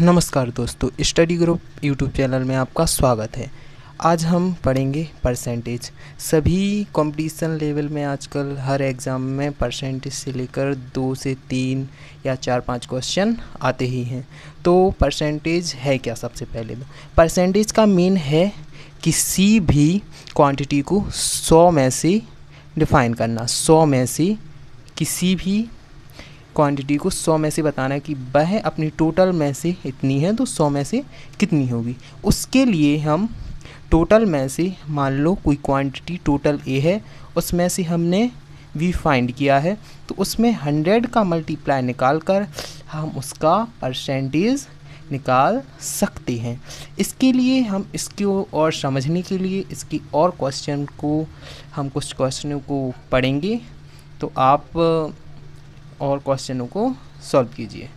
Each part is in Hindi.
नमस्कार दोस्तों स्टडी ग्रुप यूट्यूब चैनल में आपका स्वागत है आज हम पढ़ेंगे परसेंटेज सभी कंपटीशन लेवल में आजकल हर एग्ज़ाम में परसेंटेज से लेकर दो से तीन या चार पांच क्वेश्चन आते ही हैं तो परसेंटेज है क्या सबसे पहले तो परसेंटेज का मेन है किसी भी क्वांटिटी को सौ में से डिफ़ाइन करना सौ में से किसी भी क्वांटिटी को सौ में से बताना है कि वह अपनी टोटल में से इतनी है तो सौ में से कितनी होगी उसके लिए हम टोटल में से मान लो कोई क्वांटिटी टोटल ए है उसमें से हमने वी फाइंड किया है तो उसमें हंड्रेड का मल्टीप्लाई निकाल कर हम उसका परसेंटेज निकाल सकते हैं इसके लिए हम इसको और समझने के लिए इसकी और क्वेश्चन को हम कुछ क्वेश्चनों को पढ़ेंगे तो आप और क्वेश्चनों को सॉल्व कीजिए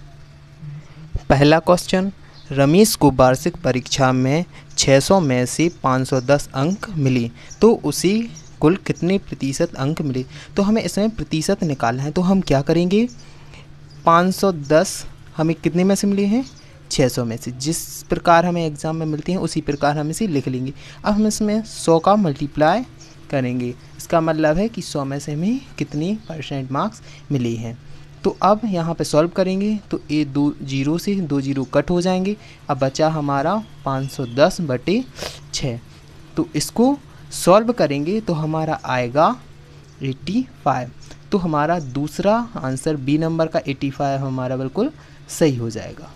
पहला क्वेश्चन रमेश को वार्षिक परीक्षा में 600 में से 510 अंक मिली तो उसी कुल कितने प्रतिशत अंक मिले तो हमें इसमें प्रतिशत निकालना है तो हम क्या करेंगे 510 हमें कितने में से मिले हैं 600 में से जिस प्रकार हमें एग्ज़ाम में मिलती हैं उसी प्रकार हम इसे लिख लेंगे अब हम इसमें 100 का मल्टीप्लाई करेंगे इसका मतलब है कि 100 में से हमें कितनी परसेंट मार्क्स मिली हैं तो अब यहाँ पे सॉल्व करेंगे तो ये दो जीरो से दो जीरो कट हो जाएंगे अब बचा हमारा 510 बटे छः तो इसको सॉल्व करेंगे तो हमारा आएगा 85 तो हमारा दूसरा आंसर बी नंबर का 85 हमारा बिल्कुल सही हो जाएगा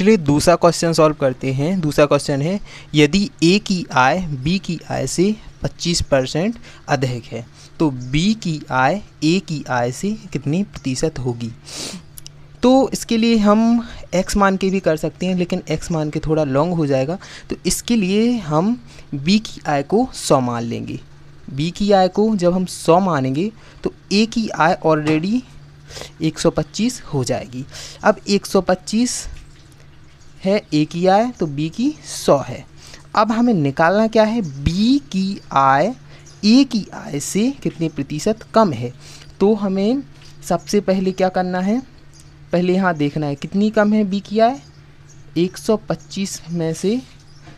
चलिए दूसरा क्वेश्चन सॉल्व करते हैं दूसरा क्वेश्चन है यदि ए की आय बी की आय से 25 परसेंट अधिक है तो बी की आय ए की आय से कितनी प्रतिशत होगी तो इसके लिए हम x मान के भी कर सकते हैं लेकिन x मान के थोड़ा लॉन्ग हो जाएगा तो इसके लिए हम b की आय को 100 मान लेंगे b की आय को जब हम 100 मानेंगे तो a की आय ऑलरेडी 125 हो जाएगी अब 125 है ए की आय तो बी की सौ है अब हमें निकालना क्या है बी की आय ए की आय से कितने प्रतिशत कम है तो हमें सबसे पहले क्या करना है पहले यहाँ देखना है कितनी कम है बी की आय 125 में से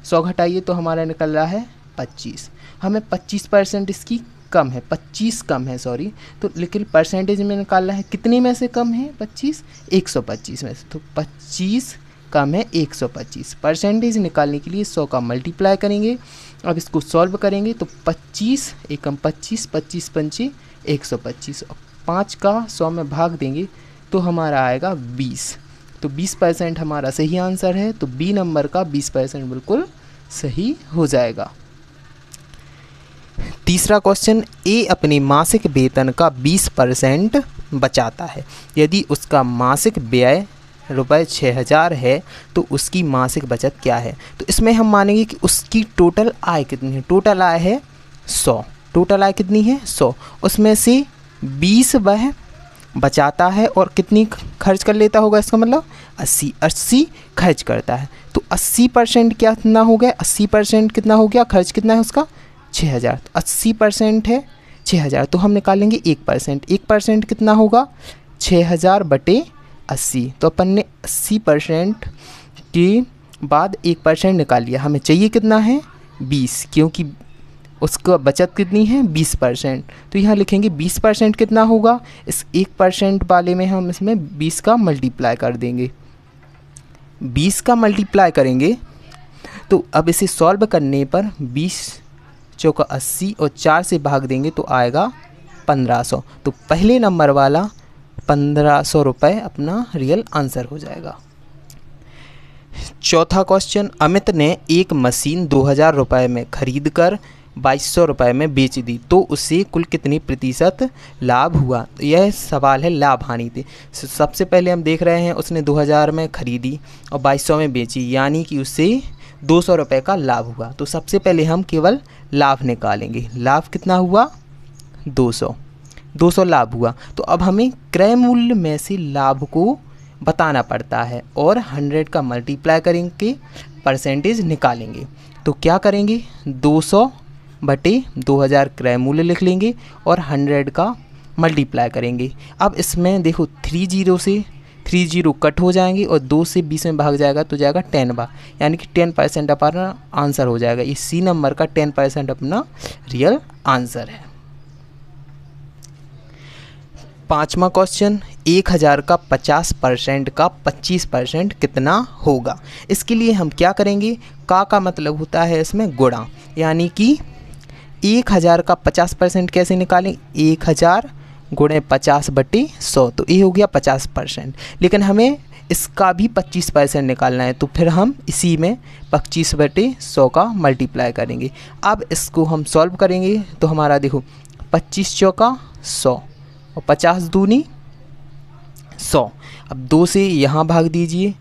100 घटाइए तो हमारा निकल रहा है 25 हमें 25 परसेंट इसकी कम है 25 कम है सॉरी तो लेकिन परसेंटेज में निकालना है कितने में से कम है 25 125 में से तो पच्चीस कम है 125 परसेंटेज निकालने के लिए 100 का मल्टीप्लाई करेंगे अब इसको सॉल्व करेंगे तो 25 एकम 25 25 पंचे 125 और पाँच का 100 में भाग देंगे तो हमारा आएगा 20 तो 20 परसेंट हमारा सही आंसर है तो बी नंबर का 20 परसेंट बिल्कुल सही हो जाएगा तीसरा क्वेश्चन ए अपने मासिक वेतन का 20 परसेंट बचाता है यदि उसका मासिक व्यय रुपये छः हज़ार है तो उसकी मासिक बचत क्या है तो इसमें हम मानेंगे कि उसकी टोटल आय कितनी है टोटल आय है सौ टोटल आय कितनी है सौ उसमें से बीस वह बचाता है और कितनी खर्च कर लेता होगा इसका मतलब अस्सी अस्सी खर्च करता है तो अस्सी परसेंट क्या कितना हो गया अस्सी परसेंट कितना हो गया खर्च कितना है उसका छः हज़ार तो अस्सी परसेंट है छः हज़ार तो हम निकालेंगे एक परसेंट एक परसेंट कितना होगा छः हज़ार बटे अस्सी तो अपन ने अस्सी परसेंट के बाद एक परसेंट निकाल लिया हमें चाहिए कितना है बीस क्योंकि उसका बचत कितनी है बीस परसेंट तो यहाँ लिखेंगे बीस परसेंट कितना होगा इस एक परसेंट वाले में हम इसमें बीस का मल्टीप्लाई कर देंगे बीस का मल्टीप्लाई करेंगे तो अब इसे सॉल्व करने पर बीस चौका अस्सी और चार से भाग देंगे तो आएगा पंद्रह सौ तो पहले नंबर वाला पंद्रह सौ रुपये अपना रियल आंसर हो जाएगा चौथा क्वेश्चन अमित ने एक मशीन दो हज़ार रुपये में खरीद कर बाईस सौ रुपये में बेच दी तो उससे कुल कितनी प्रतिशत लाभ हुआ यह सवाल है लाभ हानि थे सबसे पहले हम देख रहे हैं उसने दो हज़ार में खरीदी और बाईस सौ में बेची यानी कि उससे दो सौ रुपये का लाभ हुआ तो सबसे पहले हम केवल लाभ निकालेंगे लाभ कितना हुआ दो सौ 200 लाभ हुआ तो अब हमें क्रय मूल्य में से लाभ को बताना पड़ता है और 100 का मल्टीप्लाई करेंगे परसेंटेज निकालेंगे तो क्या करेंगे 200 बटे 2000 क्रय मूल्य लिख लेंगे और 100 का मल्टीप्लाई करेंगे अब इसमें देखो थ्री जीरो से थ्री जीरो कट हो जाएंगे और दो से बीस में भाग जाएगा तो जाएगा टेन बा यानी कि टेन परसेंट अपना आंसर हो जाएगा इस सी नंबर का टेन परसेंट अपना रियल आंसर है पाँचवा क्वेश्चन एक हज़ार का पचास परसेंट का पच्चीस परसेंट कितना होगा इसके लिए हम क्या करेंगे का का मतलब होता है इसमें गुणा यानी कि एक हज़ार का पचास परसेंट कैसे निकालें एक हज़ार गुणे पचास बटी सौ तो ये हो गया पचास परसेंट लेकिन हमें इसका भी पच्चीस परसेंट निकालना है तो फिर हम इसी में पच्चीस बटे सौ का मल्टीप्लाई करेंगे अब इसको हम सॉल्व करेंगे तो हमारा देखो पच्चीस चौका सौ और पचास दूनी सौ अब दो से यहाँ भाग दीजिए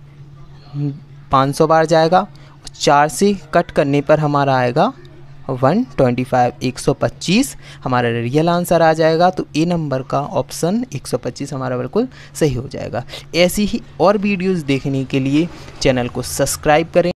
पाँच सौ बार जाएगा और चार से कट करने पर हमारा आएगा वन ट्वेंटी फाइव एक सौ पच्चीस हमारा रियल आंसर आ जाएगा तो ए नंबर का ऑप्शन एक सौ पच्चीस हमारा बिल्कुल सही हो जाएगा ऐसी ही और वीडियोज़ देखने के लिए चैनल को सब्सक्राइब करें